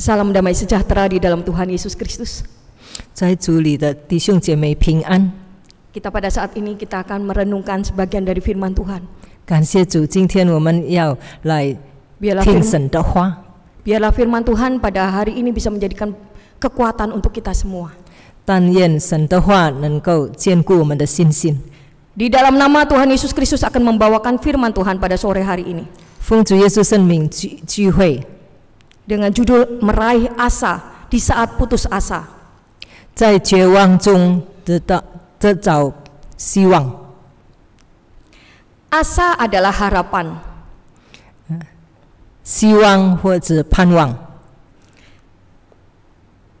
Salam damai sejahtera di dalam Tuhan Yesus Kristus. Kita pada saat ini kita akan merenungkan sebagian dari firman Tuhan. Biarlah firman Tuhan pada hari ini bisa menjadikan kekuatan untuk kita semua. Di dalam nama Tuhan Yesus Kristus akan membawakan firman Tuhan pada sore hari ini. 奉主耶稣圣名聚聚会。dengan judul Meraih Asa di saat putus asa. Asa adalah harapan. Siwang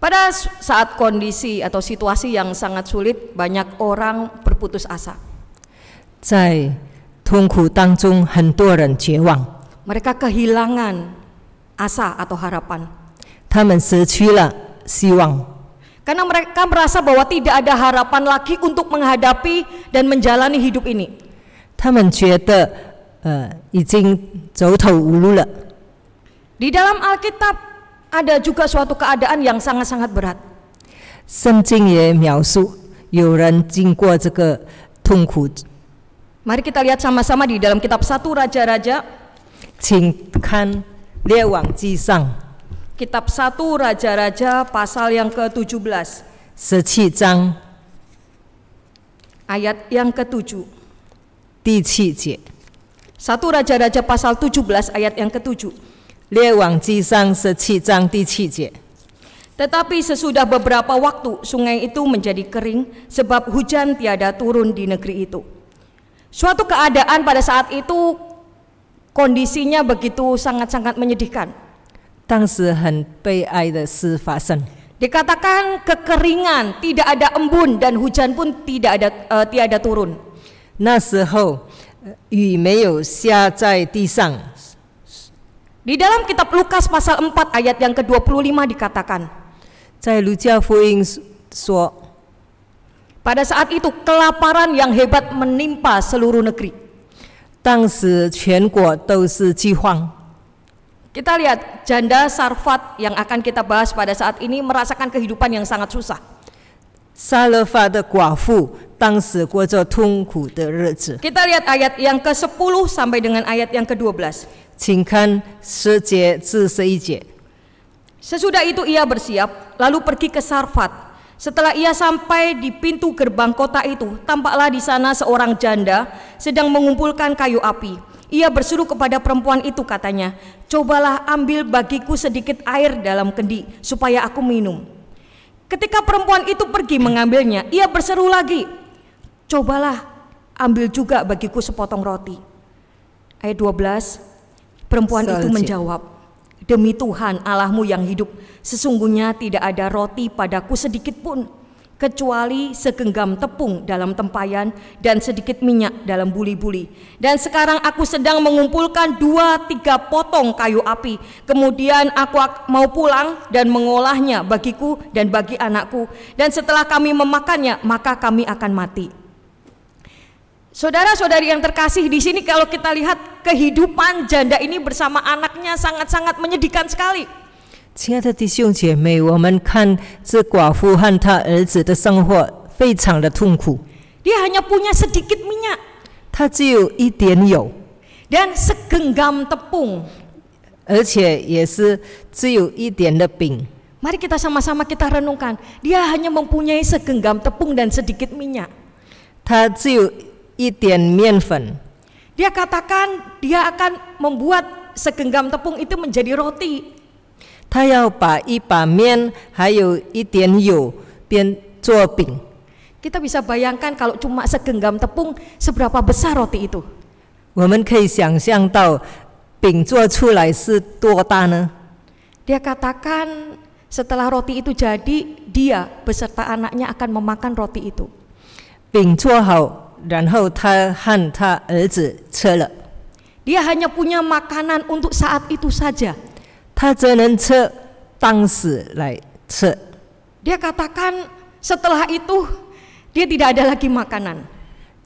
Pada saat kondisi atau situasi yang sangat sulit, banyak orang berputus asa. 在痛苦当中，很多人绝望。Mereka kehilangan asa atau harapan. karena mereka merasa bahwa tidak ada harapan lagi untuk menghadapi dan menjalani hidup ini. Di dalam Alkitab ada juga suatu keadaan yang sangat-sangat berat. Mari kita lihat sama-sama di dalam kitab 1 Raja-raja. 请看 Lewang Jisang. Kitab Satu Raja-Raja pasal yang ke-17. belas, Zhang. Ayat yang ke-7. Di 1 Raja-Raja pasal 17 ayat yang ke-7. Liewang Jisang Sechi Di Jie. Tetapi sesudah beberapa waktu sungai itu menjadi kering sebab hujan tiada turun di negeri itu. Suatu keadaan pada saat itu Kondisinya begitu sangat-sangat menyedihkan. dikatakan kekeringan, tidak ada embun dan hujan pun tidak ada uh, tiada turun. Di dalam kitab Lukas pasal 4 ayat yang ke-25 dikatakan. pada saat itu kelaparan yang hebat menimpa seluruh negeri. 当时全国都是饥荒。Kita lihat janda Sarfat yang akan kita bahas pada saat ini merasakan kehidupan yang sangat susah. 沙勒法的寡妇当时过着痛苦的日子。Kita lihat ayat yang ke sepuluh sampai dengan ayat yang ke-12. 请看十节至十一节。Sesudah itu ia bersiap, lalu pergi ke Sarfat, setelah ia sampai di pintu gerbang kota itu, tampaklah di sana seorang janda sedang mengumpulkan kayu api. Ia berseru kepada perempuan itu katanya, "Cobalah ambil bagiku sedikit air dalam kendi supaya aku minum." Ketika perempuan itu pergi mengambilnya, ia berseru lagi, "Cobalah ambil juga bagiku sepotong roti." Ayat 12, perempuan Selanjutnya. itu menjawab, Demi Tuhan Allahmu yang hidup, sesungguhnya tidak ada roti padaku sedikit pun, kecuali segenggam tepung dalam tempayan dan sedikit minyak dalam buli-buli. Dan sekarang aku sedang mengumpulkan dua tiga potong kayu api. Kemudian aku mau pulang dan mengolahnya bagiku dan bagi anakku. Dan setelah kami memakannya, maka kami akan mati. Saudara-saudari yang terkasih di sini kalau kita lihat kehidupan janda ini bersama anaknya sangat-sangat menyedihkan sekali. 亲爱的弟兄姐妹，我们看这寡妇和她儿子的生活非常的痛苦。Dia hanya punya sedikit minyak. 她只有一点油。Dan segenggam tepung. 而且也是只有一点的饼。Mari kita sama-sama kita renungkan. Dia hanya mempunyai segenggam tepung dan sedikit minyak. 她只有 Itian Mianfen. Dia katakan dia akan membuat segenggam tepung itu menjadi roti. Mian, Kita bisa bayangkan kalau cuma segenggam tepung seberapa besar roti itu. Dia katakan setelah roti itu jadi dia beserta anaknya akan memakan roti itu. 饼做好 dia hanya punya makanan untuk saat itu saja. Dia katakan setelah itu dia tidak ada lagi makanan.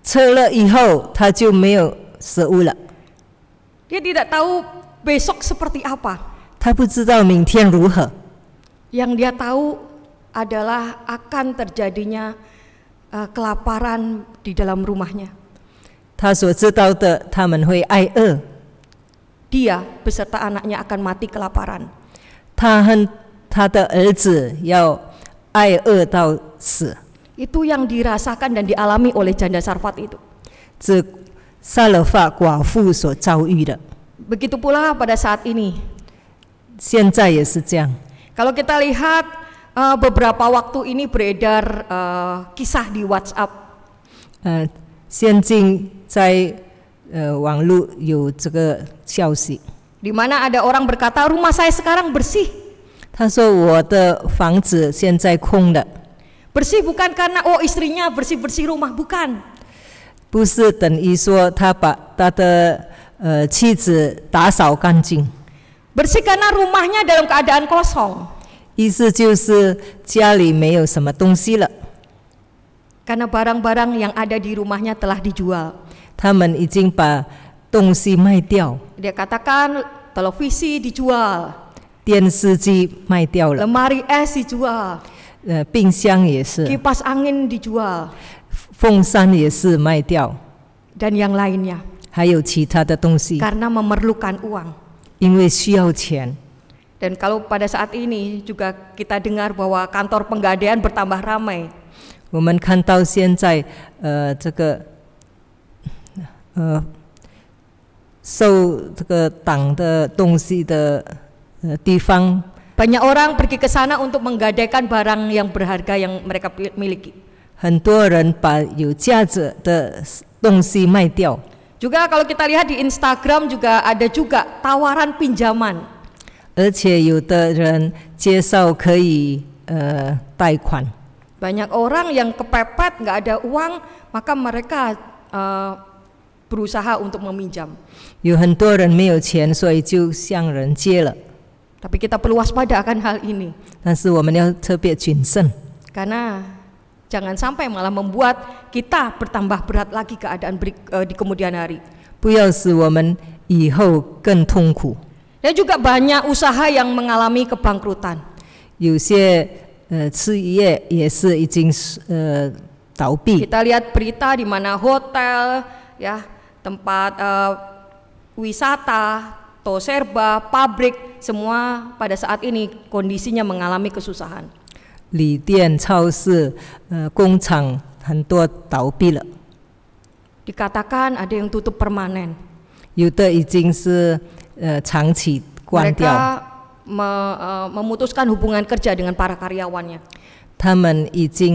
吃了以后他就没有食物了。Dia tidak tahu besok seperti apa. 他不知道明天如何。Yang dia tahu adalah akan terjadinya Eh, kelaparan di dalam rumahnya. Dia beserta anaknya akan mati kelaparan. Itu yang dirasakan dan dialami oleh janda Sarfat itu. Begitu pula pada saat ini. Kalau kita lihat uh, beberapa waktu ini beredar uh, kisah di WhatsApp. Uh, Di mana ada orang berkata rumah saya sekarang bersih. Bersih bukan karena oh istrinya bersih bersih rumah bukan. Bukan. karena rumahnya dalam keadaan kosong. 意思就是家里没有什么东西了。Karena barang-barang yang ada di rumahnya telah dijual。他们已经把东西卖掉。Dia katakan televisi dijual。电视机卖掉了。Lemari es dijual。呃，冰箱也是。Kipas angin dijual。风扇也是卖掉。Dan yang lainnya。还有其他的东西。Karena memerlukan uang。因为需要钱。dan kalau pada saat ini juga kita dengar bahwa kantor penggadaian bertambah ramai. banyak orang pergi ke sana untuk menggadaikan barang yang berharga yang mereka miliki. Juga kalau kita lihat di Instagram juga ada juga tawaran pinjaman. 而且有的人介绍可以呃贷款。Banyak orang yang kepepet nggak ada uang, maka mereka uh, berusaha untuk meminjam. 有很多人没有钱，所以就向人借了。Tapi kita perlu waspada akan hal ini. 但是我们要特别谨慎。Karena jangan sampai malah membuat kita bertambah berat lagi keadaan beri, uh, di kemudian hari. 不要使我们以后更痛苦。dan juga banyak usaha yang mengalami kebangkrutan. Kita lihat berita di mana hotel ya tempat uh, wisata, toserba, pabrik semua pada saat ini kondisinya mengalami kesusahan. Dikatakan ada yang tutup permanen. 有的已经是 uh, Me, uh, memutuskan hubungan kerja dengan para karyawannya. Eh,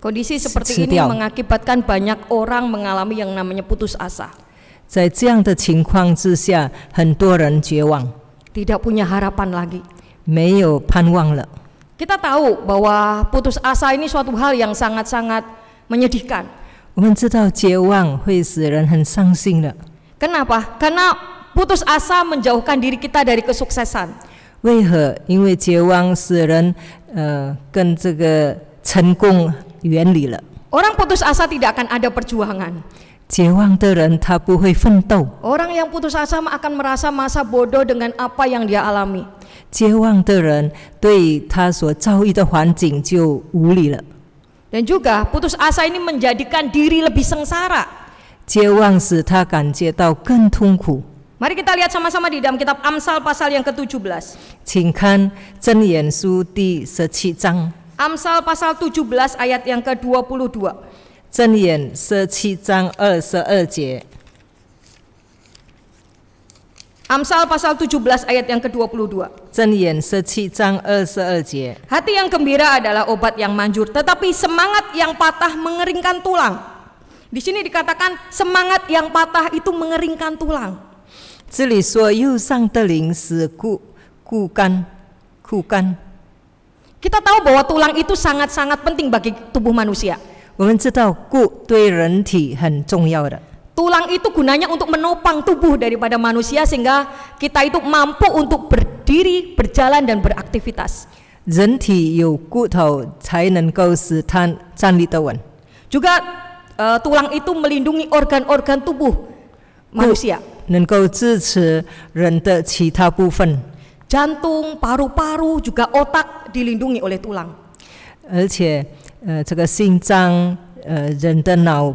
Kondisi seperti ini mengakibatkan banyak orang mengalami yang namanya putus asa. Tidak punya harapan Kita tahu bahwa putus asa ini suatu hal yang sangat-sangat menyedihkan. 我们知道绝望会使人很伤心的。Kenapa? Karena putus asa menjauhkan diri kita dari kesuksesan. 为何？因为绝望使人呃跟这个成功远离了。Orang putus asa tidak akan ada perjuangan. 绝望的人他不会奋斗。Orang yang putus asa akan merasa masa bodoh dengan apa yang dia alami. 绝望的人对他所遭遇的环境就无力了。dan juga putus asa ini menjadikan diri lebih sengsara. Mari kita lihat sama-sama di dalam kitab Amsal pasal yang ke-17. Amsal pasal 17 ayat yang ke-22. Amsal pasal 17 ayat yang ke-22. Hati yang gembira adalah obat yang manjur, tetapi semangat yang patah mengeringkan tulang. Di sini dikatakan semangat yang patah itu mengeringkan tulang. Kita tahu bahwa tulang itu sangat-sangat penting bagi tubuh manusia. 我们知道骨对人体很重要的。Tulang itu gunanya untuk menopang tubuh daripada manusia sehingga kita itu mampu untuk berdiri, berjalan dan beraktivitas. Juga uh, tulang itu melindungi organ-organ tubuh manusia. Jantung, paru paru-paru juga otak dilindungi oleh tulang. 而且，呃，这个心脏，呃，人的脑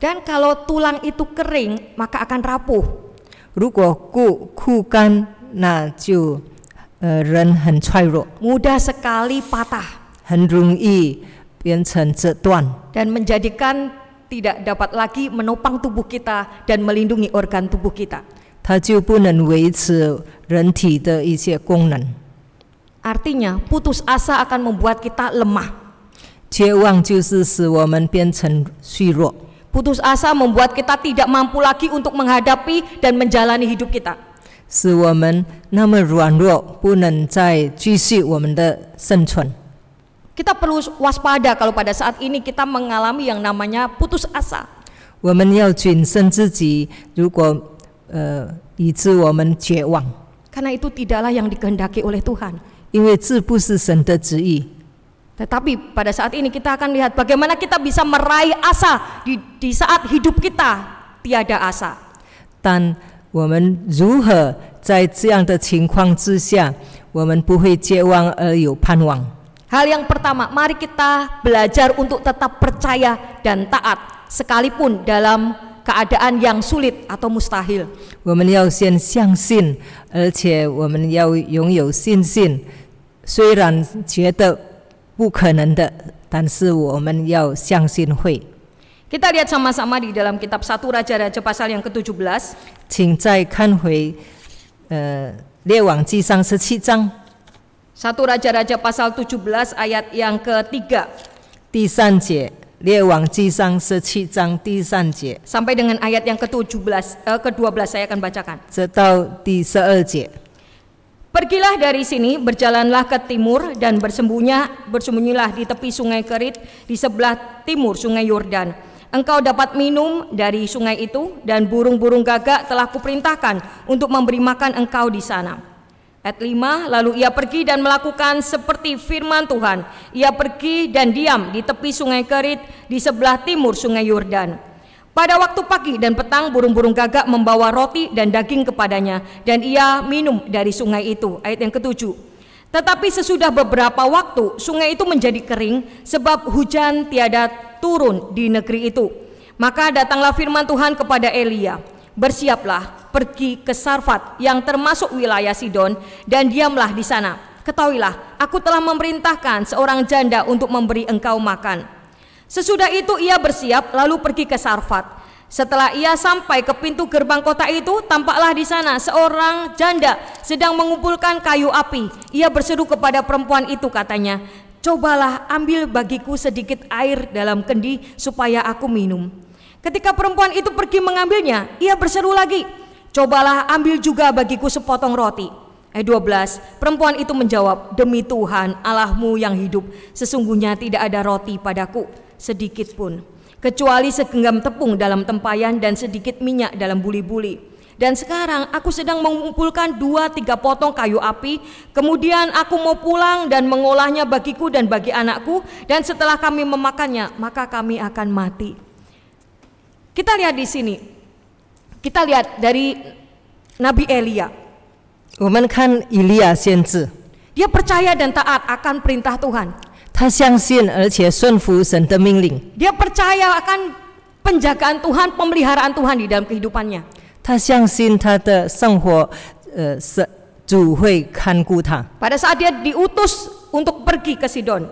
dan kalau tulang itu kering, maka akan rapuh. 如果骨枯干，那就呃人很脆弱。Mudah sekali patah. 很容易变成折断。Dan menjadikan tidak dapat lagi menopang tubuh kita dan melindungi organ tubuh kita. 它就不能维持人体的一些功能。Artinya putus asa akan membuat kita lemah. 绝望就是使我们变成虚弱。Putus asa membuat kita tidak mampu lagi untuk menghadapi dan menjalani hidup kita. 使我们那么软弱，不能再继续我们的生存。Kita perlu waspada kalau pada saat ini kita mengalami yang namanya putus asa. 我们要谨慎自己，如果呃以致我们绝望。Karena itu tidaklah yang dikehendaki oleh Tuhan. 因为这不是神的旨意。tetapi pada saat ini kita akan lihat bagaimana kita bisa meraih asa di, di saat hidup kita tiada asa. Dan er Hal yang pertama, mari kita belajar untuk tetap percaya dan taat sekalipun dalam keadaan yang sulit atau mustahil. 我们要先相信，而且我们要拥有信心，虽然觉得不可能的，但是我们要相信会。Kita lihat sama-sama di dalam kitab 1 Raja-Raja pasal yang ke-17. 请再看回呃列王记上十七章。Satu Raja-Raja pasal 17 ayat yang ketiga. Sampai dengan ayat yang ke-17 eh, ke-12 saya akan bacakan. 直到第十二节。Pergilah dari sini, berjalanlah ke timur dan bersembunyi, bersembunyilah di tepi sungai Kerit di sebelah timur sungai Yordan. Engkau dapat minum dari sungai itu dan burung-burung gagak telah kuperintahkan untuk memberi makan engkau di sana. Ayat lima, lalu ia pergi dan melakukan seperti firman Tuhan. Ia pergi dan diam di tepi sungai Kerit di sebelah timur sungai Yordan. Pada waktu pagi dan petang burung-burung gagak membawa roti dan daging kepadanya dan ia minum dari sungai itu. Ayat yang ketujuh. Tetapi sesudah beberapa waktu sungai itu menjadi kering sebab hujan tiada turun di negeri itu. Maka datanglah firman Tuhan kepada Elia, bersiaplah pergi ke Sarfat yang termasuk wilayah Sidon dan diamlah di sana. Ketahuilah, aku telah memerintahkan seorang janda untuk memberi engkau makan. Sesudah itu ia bersiap lalu pergi ke Sarfat. Setelah ia sampai ke pintu gerbang kota itu, tampaklah di sana seorang janda sedang mengumpulkan kayu api. Ia berseru kepada perempuan itu katanya, "Cobalah ambil bagiku sedikit air dalam kendi supaya aku minum." Ketika perempuan itu pergi mengambilnya, ia berseru lagi, "Cobalah ambil juga bagiku sepotong roti." Eh, Ayat 12, perempuan itu menjawab, "Demi Tuhan Allahmu yang hidup, sesungguhnya tidak ada roti padaku." sedikit pun, kecuali segenggam tepung dalam tempayan dan sedikit minyak dalam buli-buli. Dan sekarang aku sedang mengumpulkan dua tiga potong kayu api Kemudian aku mau pulang dan mengolahnya bagiku dan bagi anakku Dan setelah kami memakannya maka kami akan mati Kita lihat di sini Kita lihat dari Nabi Elia kan Dia percaya dan taat akan perintah Tuhan dia percaya akan penjagaan Tuhan, pemeliharaan Tuhan di dalam kehidupannya. 他相信他的生活，呃，是主会看顾他。Pada saat dia diutus untuk pergi ke Sidon.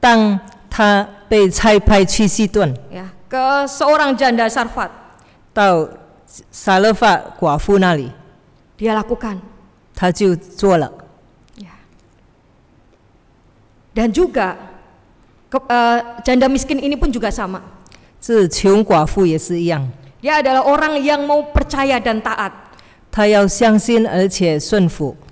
当他被差派去西顿。Ya, ke seorang janda Sarfat. 到撒勒法寡妇那里。Dia lakukan. 他就做了。dan juga ke, uh, janda miskin ini pun juga sama. Dia adalah orang yang mau percaya dan taat.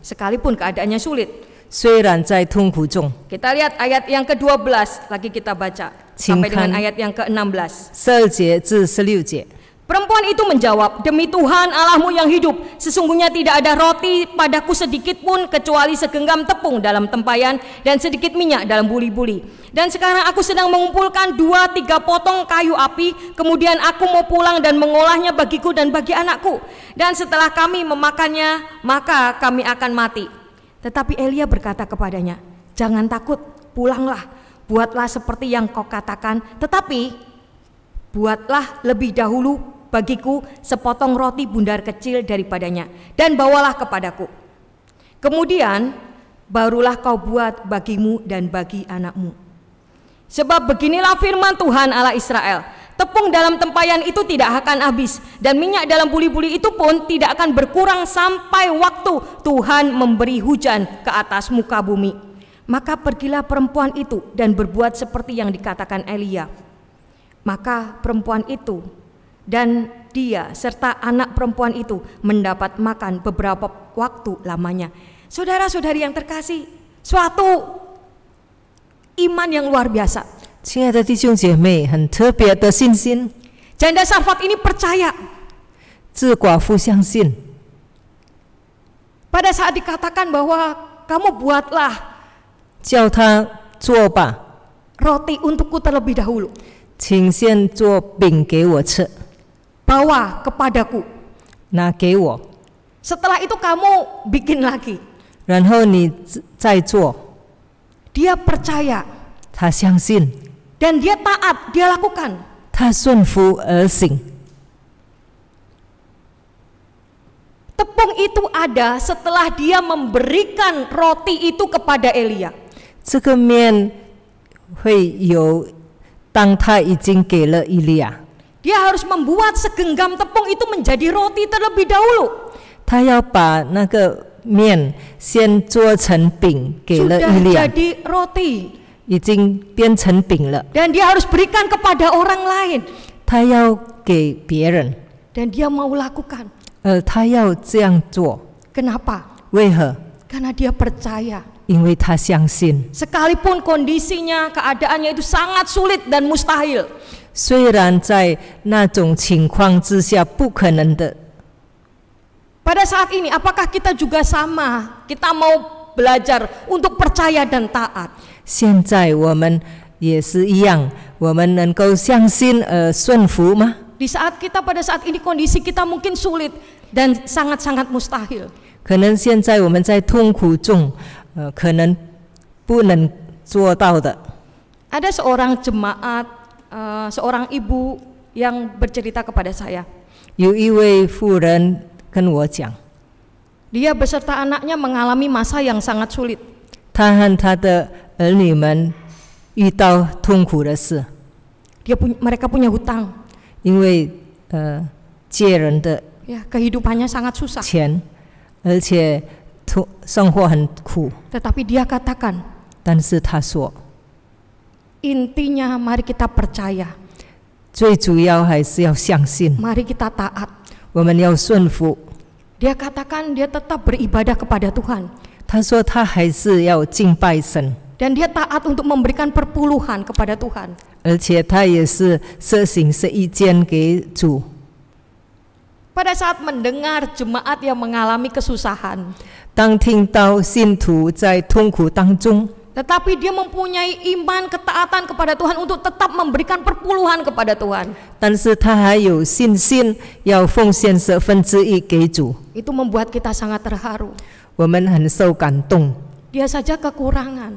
Sekalipun keadaannya sulit. Kita lihat ayat yang ke-12 lagi kita baca sampai dengan ayat yang ke-16. Perempuan itu menjawab, "Demi Tuhan Allahmu yang hidup, sesungguhnya tidak ada roti padaku sedikit pun kecuali segenggam tepung dalam tempayan dan sedikit minyak dalam buli-buli. Dan sekarang aku sedang mengumpulkan dua tiga potong kayu api, kemudian aku mau pulang dan mengolahnya bagiku dan bagi anakku. Dan setelah kami memakannya, maka kami akan mati." Tetapi Elia berkata kepadanya, "Jangan takut, pulanglah, buatlah seperti yang kau katakan, tetapi buatlah lebih dahulu bagiku sepotong roti bundar kecil daripadanya dan bawalah kepadaku. Kemudian barulah kau buat bagimu dan bagi anakmu. Sebab beginilah firman Tuhan Allah Israel, tepung dalam tempayan itu tidak akan habis dan minyak dalam buli-buli itu pun tidak akan berkurang sampai waktu Tuhan memberi hujan ke atas muka bumi. Maka pergilah perempuan itu dan berbuat seperti yang dikatakan Elia. Maka perempuan itu dan dia serta anak perempuan itu mendapat makan beberapa waktu lamanya. Saudara-saudari yang terkasih, suatu iman yang luar biasa. Janda Sarfat ini percaya. Pada saat dikatakan bahwa kamu buatlah roti untukku terlebih dahulu. 请先做饼给我吃。bawa kepadaku. Nah, wo. Setelah itu kamu bikin lagi. Ran hou ni zuo. Dia percaya. Dan dia taat, dia lakukan. Ta sun fu er Tepung itu ada setelah dia memberikan roti itu kepada Elia. 这个面会有，当他已经给了伊利亚。dia harus membuat segenggam tepung itu menjadi roti terlebih dahulu. jadi roti. dan dia harus berikan kepada orang lain. Dan dia mau lakukan. Eh, Kenapa? Karena dia percaya. Sekalipun kondisinya keadaannya itu sangat sulit dan mustahil. 虽然在那种情况之下不可能的。Pada saat ini, apakah kita juga sama? Kita mau belajar untuk percaya dan taat. 现在我们也是一样，我们能够相信而顺服吗？Di saat kita pada saat ini kondisi kita mungkin sulit dan sangat-sangat mustahil. 可能现在我们在痛苦中，呃，可能不能做到的。Ada seorang jemaat Eh, seorang ibu yang bercerita kepada saya. Dia beserta anaknya mengalami masa yang sangat sulit. Dia sulit. mereka punya hutang. 因为呃借人的 eh, ya, kehidupannya sangat susah. tetapi dia katakan. 但是他说。Intinya mari kita percaya. 最主要还是要相信。Mari kita taat. Dia katakan dia tetap beribadah kepada Tuhan. 他说他还是要敬拜神。Dan dia taat untuk memberikan perpuluhan kepada Tuhan. 而且他也是施行十一件给主。Pada saat mendengar jemaat yang mengalami kesusahan. 当听到信徒在痛苦当中。tetapi dia mempunyai iman ketaatan kepada Tuhan untuk tetap memberikan perpuluhan kepada Tuhan. Itu membuat kita sangat terharu. Kan dia saja kekurangan.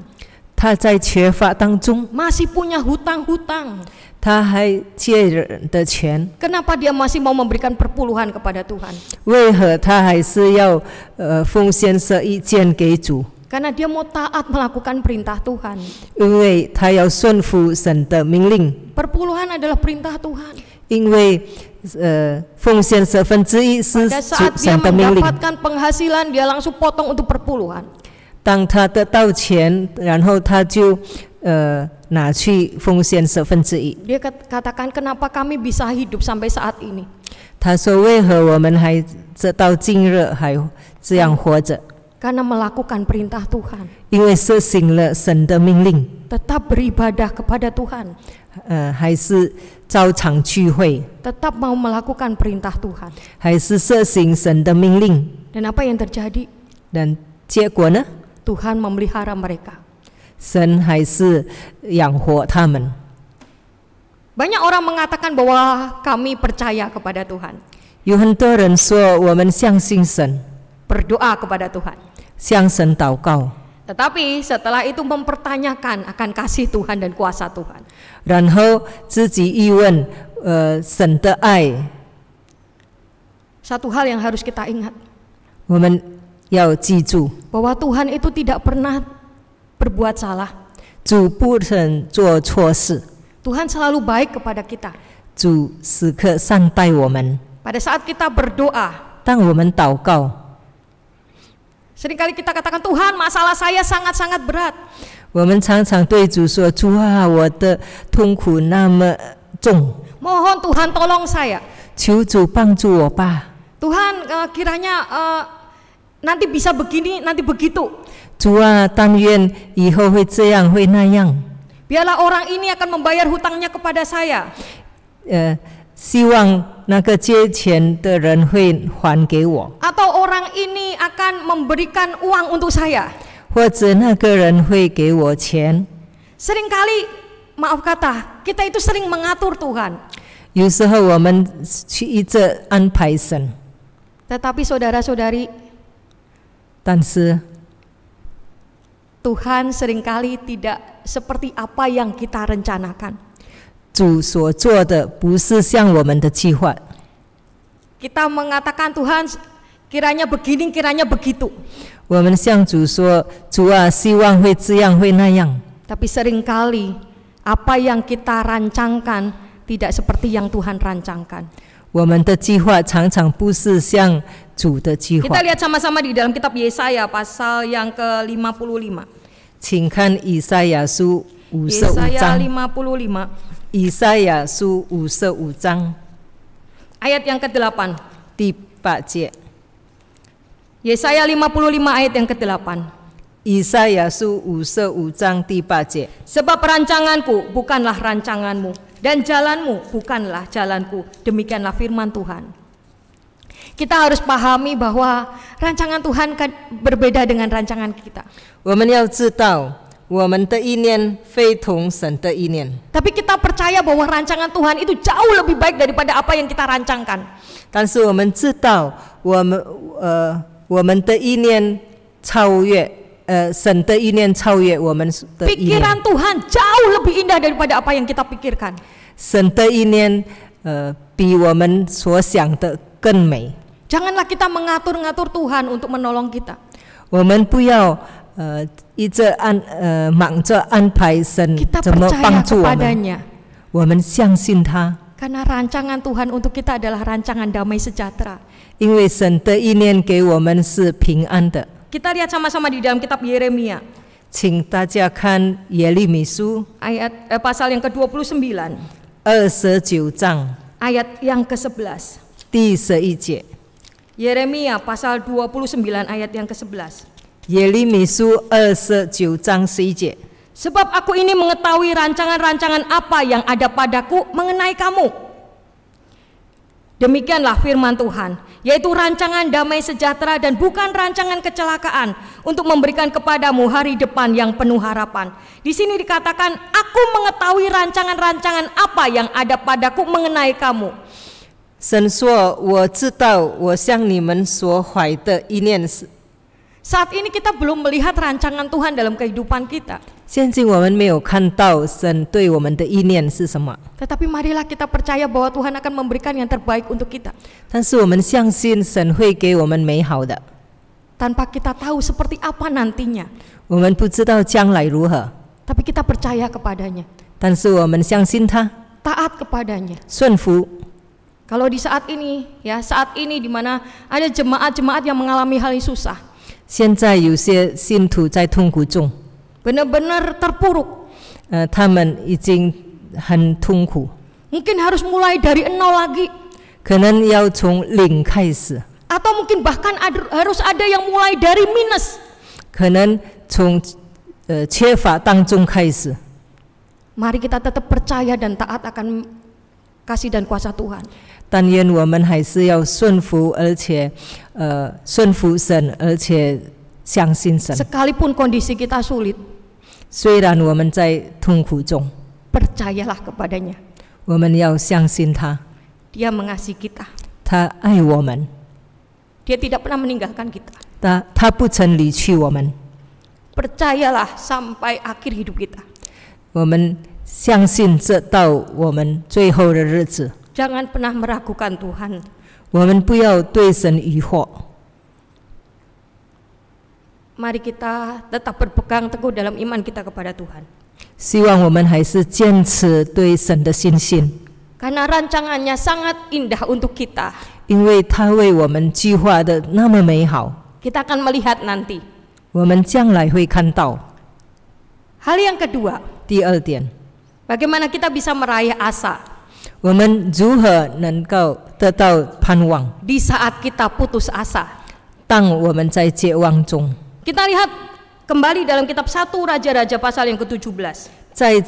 masih punya hutang Kenapa dia masih mau memberikan perpuluhan kepada Tuhan？为何他还是要呃奉献十一件给主？karena dia mau taat melakukan perintah Tuhan. Perpuluhan adalah perintah Tuhan. mendapatkan penghasilan dia langsung potong untuk perpuluhan. 当他得到钱，然后他就呃拿去奉献十分之一。Dia katakan kenapa kami bisa hidup sampai saat ini? karena melakukan perintah Tuhan. tetap beribadah kepada Tuhan. tetap mau melakukan perintah Tuhan. Dan apa yang terjadi? Dan Tuhan memelihara mereka. banyak orang mengatakan bahwa kami percaya kepada Tuhan berdoa kepada Tuhan. Siang kau, tetapi setelah itu mempertanyakan akan kasih Tuhan dan kuasa Tuhan. Dan eh, ai. Satu hal yang harus kita ingat. zu. bahwa Tuhan itu tidak pernah berbuat salah. Tuhan selalu baik kepada kita. Pada saat kita berdoa, 当我们祷告。Seringkali kita katakan Tuhan, masalah saya sangat-sangat berat. Mohon Tuhan tolong saya. Tuhan uh, eh, kiranya uh, nanti bisa begini, nanti begitu. Biarlah orang ini akan membayar hutangnya kepada saya. Uh, 希望那个借钱的人会还给我。Atau orang ini akan memberikan uang untuk saya. kali maaf kata, kita itu sering mengatur Tuhan. saudara saudara-saudari, Tuhan seringkali tidak seperti apa yang kita rencanakan. 主所做的不是像我们的计划。Kita mengatakan Tuhan kiranya begini kiranya begitu. seringkali apa yang kita rancangkan tidak seperti yang Tuhan rancangkan。我们的计划常常不是像主的计划。Kita lihat sama-sama di dalam kitab Yesaya pasal yang ke-55. 请看以赛亚书55章。Yesaya 55 55 Yesaya su u se Ayat yang ke-8. Di Pak Cie. Yesaya 55 ayat yang ke-8. Yesaya su u se u di Pak Cie. Sebab rancanganku bukanlah rancanganmu dan jalanmu bukanlah jalanku. Demikianlah firman Tuhan. Kita harus pahami bahwa rancangan Tuhan kan berbeda dengan rancangan kita. 我们要知道 tapi kita percaya bahwa rancangan Tuhan itu jauh lebih baik daripada apa yang kita rancangkan. Pikiran Tuhan jauh lebih indah daripada apa yang kita pikirkan. Janganlah kita mengatur-ngatur Tuhan untuk menolong kita. 我们不要。kita Karena rancangan Tuhan untuk kita adalah rancangan damai sejahtera. kita lihat sama-sama di dalam kitab Yeremia. ayat eh, pasal yang ke-29. ayat yang ke 11 Yeremia pasal 29 ayat yang ke-11 sebab aku ini mengetahui rancangan-rancangan apa yang ada padaku mengenai kamu. Demikianlah firman Tuhan, yaitu rancangan damai sejahtera dan bukan rancangan kecelakaan untuk memberikan kepadamu hari depan yang penuh harapan. Di sini dikatakan, aku mengetahui rancangan-rancangan apa yang ada padaku mengenai kamu. 神说：“我知道我向你们所怀的意念是 saat ini kita belum melihat rancangan Tuhan dalam kehidupan kita. Tetapi marilah kita percaya bahwa Tuhan akan memberikan yang terbaik untuk kita. Tanpa kita tahu seperti apa nantinya. Tapi kita percaya kepadanya. Taat kepadanya. Kalau di saat ini, ya saat ini di mana ada jemaat-jemaat yang mengalami hal yang susah. 现在有些信徒在痛苦中，benar-benar terpuruk。呃，他们已经很痛苦。mungkin harus mulai dari nol lagi。可能要从零开始。atau mungkin bahkan ada, harus ada yang mulai dari minus。可能从呃缺乏当中开始。Mari kita tetap percaya dan taat akan kasih dan kuasa Tuhan. 但愿我们还是要顺服，而且呃顺服神，而且相信神。Sekalipun kondisi kita sulit，虽然我们在痛苦中，percayalah kepadanya，我们要相信他。Dia mengasihi kita，他爱我们。Dia tidak pernah meninggalkan kita，他他不曾离去我们。Percayalah sampai akhir hidup kita，我们相信这到我们最后的日子。jangan pernah meragukan Tuhan. Mari kita tetap berpegang teguh dalam iman kita kepada Tuhan. Karena rancangannya sangat indah untuk kita. Karena Kita akan melihat nanti. Hal yang kedua. Bagaimana kita bisa meraih asa? 我们如何能够得到盼望？Di saat kita putus asa，当我们在绝望中。Kita lihat kembali dalam kitab satu Raja-Raja pasal yang ke-17. Eh,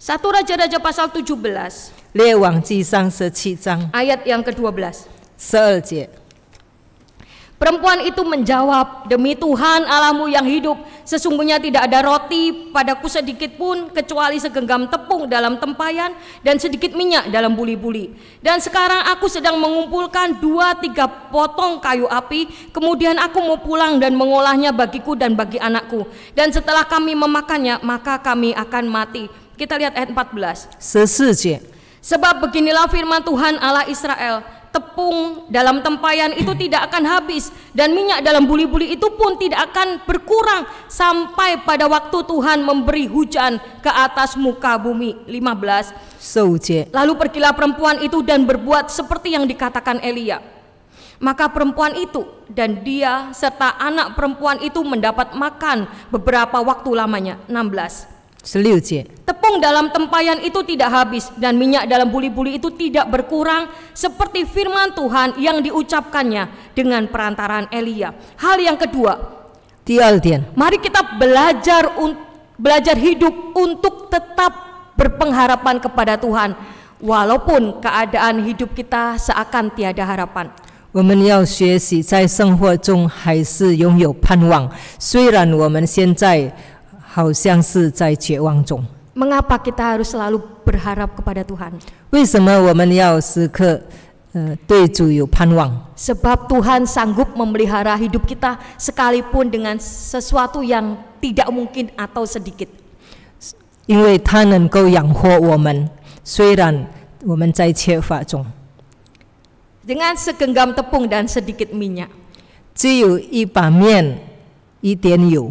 satu raja Raja-Raja pasal 17. 列王记上十七章。Ayat yang ke-12. Perempuan itu menjawab, "Demi Tuhan Allahmu yang hidup, sesungguhnya tidak ada roti padaku sedikit pun kecuali segenggam tepung dalam tempayan dan sedikit minyak dalam buli-buli. Dan sekarang aku sedang mengumpulkan dua tiga potong kayu api, kemudian aku mau pulang dan mengolahnya bagiku dan bagi anakku. Dan setelah kami memakannya, maka kami akan mati." Kita lihat ayat 14. Sebab beginilah firman Tuhan Allah Israel, tepung dalam tempayan itu tidak akan habis dan minyak dalam buli-buli itu pun tidak akan berkurang sampai pada waktu Tuhan memberi hujan ke atas muka bumi 15 Lalu pergilah perempuan itu dan berbuat seperti yang dikatakan Elia. Maka perempuan itu dan dia serta anak perempuan itu mendapat makan beberapa waktu lamanya 16 Tepung dalam tempayan itu tidak habis dan minyak dalam buli-buli itu tidak berkurang seperti firman Tuhan yang diucapkannya dengan perantaraan Elia. Hal yang kedua, Mari kita belajar belajar hidup untuk tetap berpengharapan kepada Tuhan walaupun keadaan hidup kita seakan tiada harapan. 我们要学习在生活中还是拥有盼望，虽然我们现在 Mengapa kita harus selalu berharap kepada Tuhan? Tuhan？为什么我们要时刻呃对主有盼望？Sebab Tuhan sanggup memelihara hidup kita sekalipun dengan sesuatu yang tidak mungkin atau sedikit。因为他能够养活我们，虽然我们在缺乏中。Dengan segenggam tepung dan sedikit minyak。只有一把面，一点油。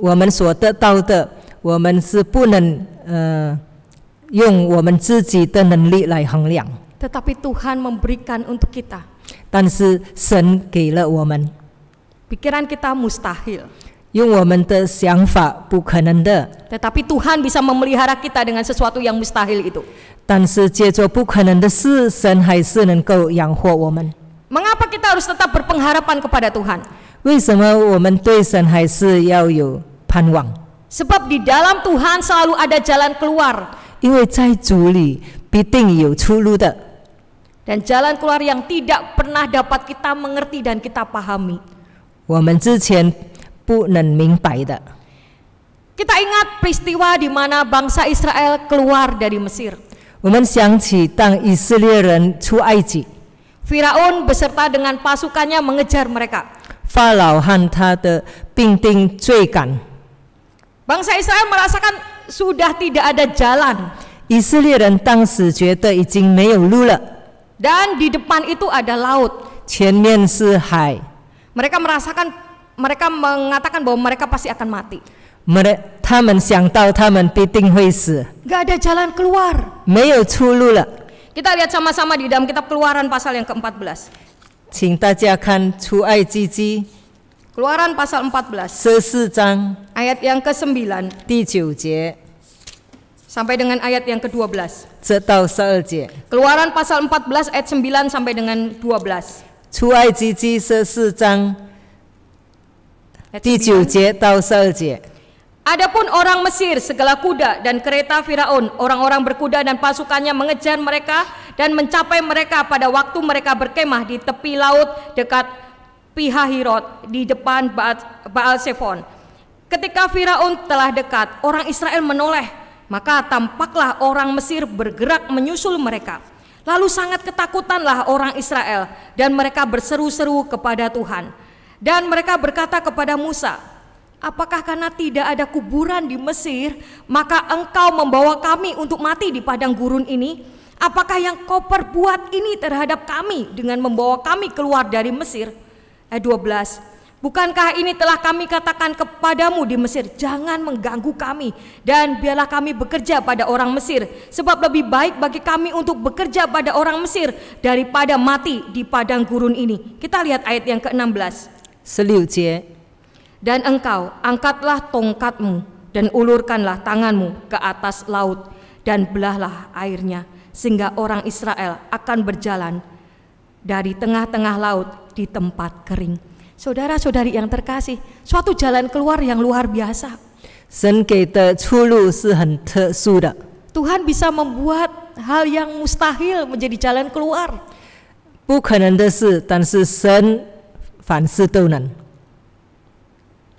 Tetapi Tuhan memberikan untuk kita. Pikiran kita mustahil. Tetapi Tuhan bisa memelihara kita dengan sesuatu yang mustahil itu. Mengapa kita harus tetap berpengharapan kepada Tuhan? sebab di dalam Tuhan selalu ada jalan keluar. Dan jalan keluar yang tidak pernah dapat kita mengerti dan kita pahami. Kita ingat peristiwa di mana bangsa Israel keluar dari Mesir. Firaun beserta dengan pasukannya mengejar mereka. mereka. Bangsa Israel merasakan sudah tidak ada jalan. dan di depan itu ada laut. Mereka merasakan mereka mengatakan bahwa mereka pasti akan mati. Mereka ada jalan keluar. Kita lihat sama-sama di dalam kitab Keluaran pasal yang ke-14. 请大家看出埃及记。Keluaran pasal 14. Sesejang Ayat yang ke-9 第九节 sampai dengan ayat yang ke-12. Keluaran pasal 14 ayat 9 sampai dengan 12. 出埃及记十四章 sesejang 第九 9. Adapun orang Mesir, segala kuda dan kereta Firaun, orang-orang berkuda dan pasukannya mengejar mereka dan mencapai mereka pada waktu mereka berkemah di tepi laut dekat Pihahirot di depan Baal Sefon. Ketika Firaun telah dekat, orang Israel menoleh, maka tampaklah orang Mesir bergerak menyusul mereka. Lalu sangat ketakutanlah orang Israel dan mereka berseru-seru kepada Tuhan. Dan mereka berkata kepada Musa, Apakah karena tidak ada kuburan di Mesir, maka engkau membawa kami untuk mati di padang gurun ini? Apakah yang kau perbuat ini terhadap kami dengan membawa kami keluar dari Mesir?' ayat 12 Bukankah ini telah kami katakan kepadamu di Mesir jangan mengganggu kami dan biarlah kami bekerja pada orang Mesir sebab lebih baik bagi kami untuk bekerja pada orang Mesir daripada mati di padang gurun ini. Kita lihat ayat yang ke-16. Dan engkau angkatlah tongkatmu dan ulurkanlah tanganmu ke atas laut dan belahlah airnya sehingga orang Israel akan berjalan dari tengah-tengah laut di tempat kering. Saudara-saudari yang terkasih, suatu jalan keluar yang luar biasa. Tuhan bisa membuat hal yang mustahil menjadi jalan keluar.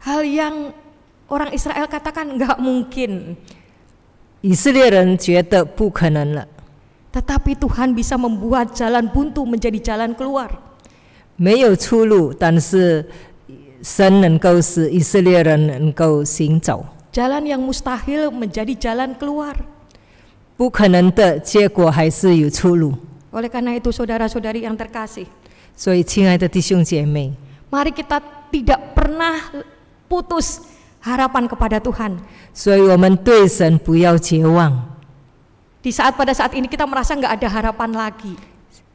Hal yang orang Israel katakan nggak mungkin. Tetapi Tuhan bisa membuat jalan buntu menjadi jalan keluar. 没有出路，但是神能够使以色列人能够行走。Jalan yang mustahil menjadi jalan keluar. 不可能的结果还是有出路。Oleh karena itu, saudara-saudari yang terkasih. 所以，亲爱的弟兄姐妹，Mari kita tidak pernah putus harapan kepada Tuhan. 所以我们对神不要绝望。Di saat pada saat ini kita merasa nggak ada harapan lagi.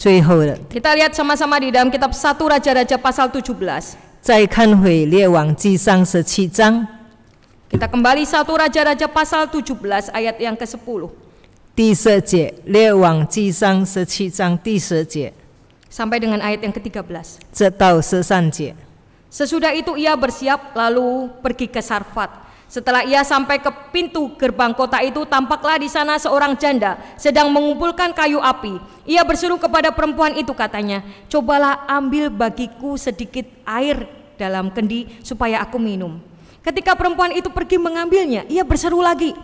最后的。kita lihat sama-sama di dalam kitab Satu Raja-Raja pasal 17. Kita kembali Satu Raja-Raja pasal 17 ayat yang ke-10. dengan ayat yang ke-13. 直到十三节。Sesudah itu ia bersiap lalu pergi ke Sarfat setelah ia sampai ke pintu gerbang kota itu, tampaklah di sana seorang janda sedang mengumpulkan kayu api. Ia berseru kepada perempuan itu katanya, "Cobalah ambil bagiku sedikit air dalam kendi supaya aku minum." Ketika perempuan itu pergi mengambilnya, ia berseru lagi,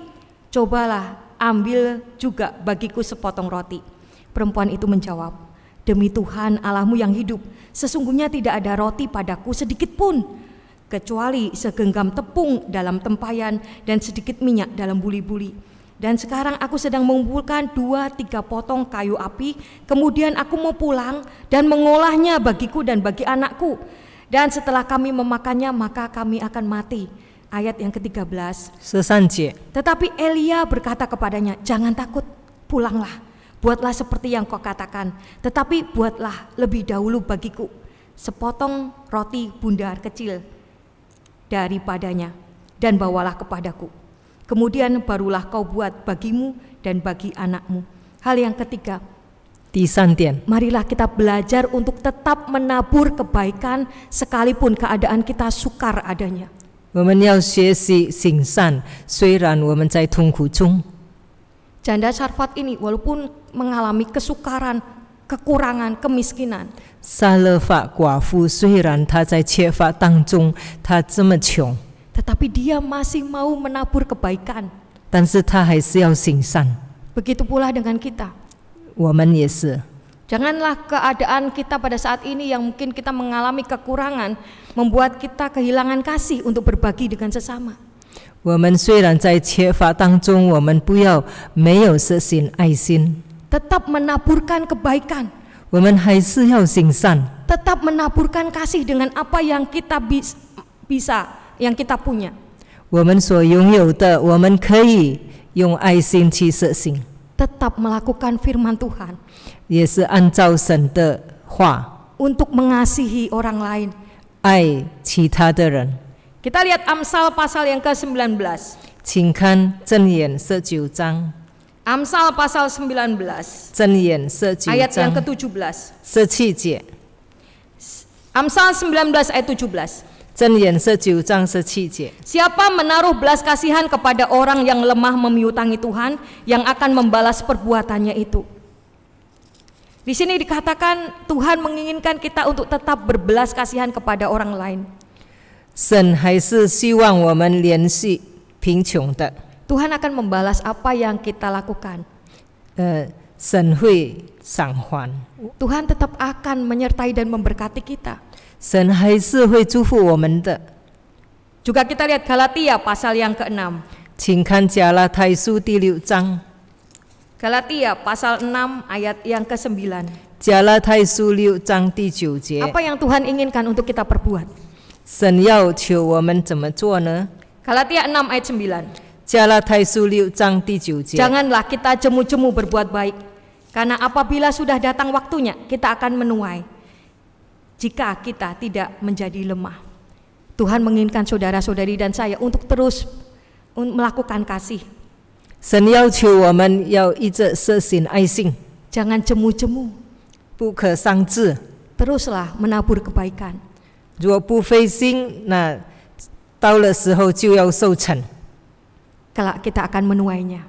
"Cobalah ambil juga bagiku sepotong roti." Perempuan itu menjawab, "Demi Tuhan Allahmu yang hidup, sesungguhnya tidak ada roti padaku sedikit pun." kecuali segenggam tepung dalam tempayan dan sedikit minyak dalam buli-buli. Dan sekarang aku sedang mengumpulkan dua tiga potong kayu api, kemudian aku mau pulang dan mengolahnya bagiku dan bagi anakku. Dan setelah kami memakannya maka kami akan mati. Ayat yang ke-13. Sesanjie. Tetapi Elia berkata kepadanya, jangan takut, pulanglah. Buatlah seperti yang kau katakan, tetapi buatlah lebih dahulu bagiku sepotong roti bundar kecil daripadanya dan bawalah kepadaku. Kemudian barulah kau buat bagimu dan bagi anakmu. Hal yang ketiga, Tisantian. Marilah kita belajar untuk tetap menabur kebaikan sekalipun keadaan kita sukar adanya. Janda Sarfat ini walaupun mengalami kesukaran, kekurangan, kemiskinan. Tetapi dia masih mau menabur kebaikan. Begitu pula dengan kita. Janganlah keadaan kita pada saat ini yang mungkin kita mengalami kekurangan membuat kita kehilangan kasih untuk berbagi dengan sesama. 我们虽然在缺乏当中，我们不要没有这心爱心。tetap menaburkan kebaikan. Tetap menaburkan kasih dengan apa yang kita bis, bisa, yang kita punya. Tetap melakukan firman Tuhan. Untuk mengasihi orang lain. Kita lihat Amsal pasal yang ke-19. 请看箴言十九章。Amsal pasal 19 Yen, ayat yang ke-17 Amsal 19 ayat 17 Siapa menaruh belas kasihan kepada orang yang lemah memiutangi Tuhan yang akan membalas perbuatannya itu. Di sini dikatakan Tuhan menginginkan kita untuk tetap berbelas kasihan kepada orang lain. 神还是希望我们联系贫穷的。Tuhan akan membalas apa yang kita lakukan. Uh, Tuhan tetap akan menyertai dan memberkati kita. Juga kita lihat Galatia pasal yang ke-6. Qingkan Galatai Su di Galatia pasal 6 ayat yang ke-9. Galatai Su liu di jie. Apa yang Tuhan inginkan untuk kita perbuat? Sen yao qiu wo men zeme zuo ne? Galatia 6 ayat 9. Janganlah kita cemu-cemu berbuat baik, karena apabila sudah datang waktunya, kita akan menuai. Jika kita tidak menjadi lemah, Tuhan menginginkan saudara-saudari dan saya untuk terus melakukan kasih. Jangan jemu-jemu. Teruslah menabur kebaikan. 若不费心，那到了时候就要受惩。kelak kita akan menuainya.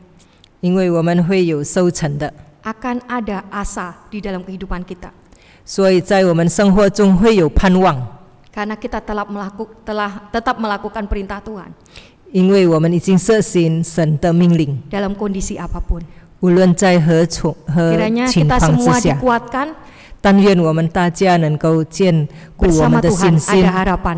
Akan ada asa di dalam kehidupan kita. Karena kita telah melaku, telah tetap melakukan perintah Tuhan. Dalam kondisi apapun. Kiranya kita semua dikuatkan. Bersama Tuhan ada harapan.